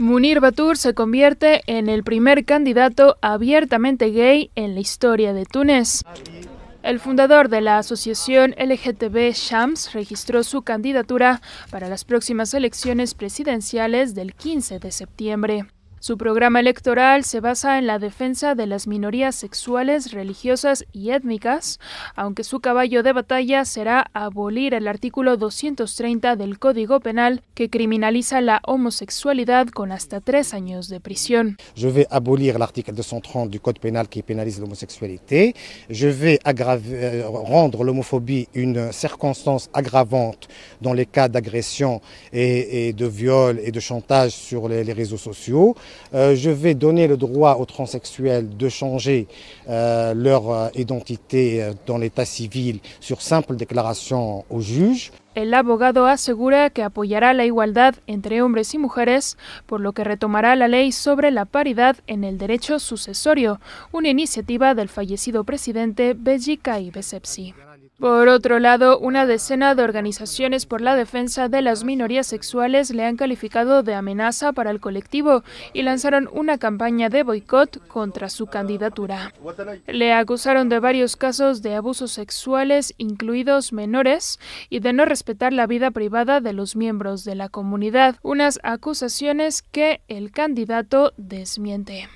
Munir Batur se convierte en el primer candidato abiertamente gay en la historia de Túnez. El fundador de la asociación LGTB Shams registró su candidatura para las próximas elecciones presidenciales del 15 de septiembre. Su programa electoral se basa en la defensa de las minorías sexuales, religiosas y étnicas, aunque su caballo de batalla será abolir el artículo 230 del Código Penal que criminaliza la homosexualidad con hasta tres años de prisión. Je vais abolir l'article 230 du Code pénal qui pénalise l'homosexualité. Je vais aggraver, euh, rendre l'homophobie une circonstance aggravante dans les cas d'agression et, et, de viol et de chantage sur les, les réseaux sociaux. Euh, je vais donner le droit aux transsexuels de changer euh, leur euh, identité dans l'état civil sur simple déclaration au juge. El abogado asegura que apoyará la igualdad entre hombres y mujeres, por lo que retomará la ley sobre la paridad en el derecho sucesorio, una iniciativa del fallecido presidente Bellica Ibesepsi. Por otro lado, una decena de organizaciones por la defensa de las minorías sexuales le han calificado de amenaza para el colectivo y lanzaron una campaña de boicot contra su candidatura. Le acusaron de varios casos de abusos sexuales, incluidos menores, y de no respetar la vida privada de los miembros de la comunidad, unas acusaciones que el candidato desmiente.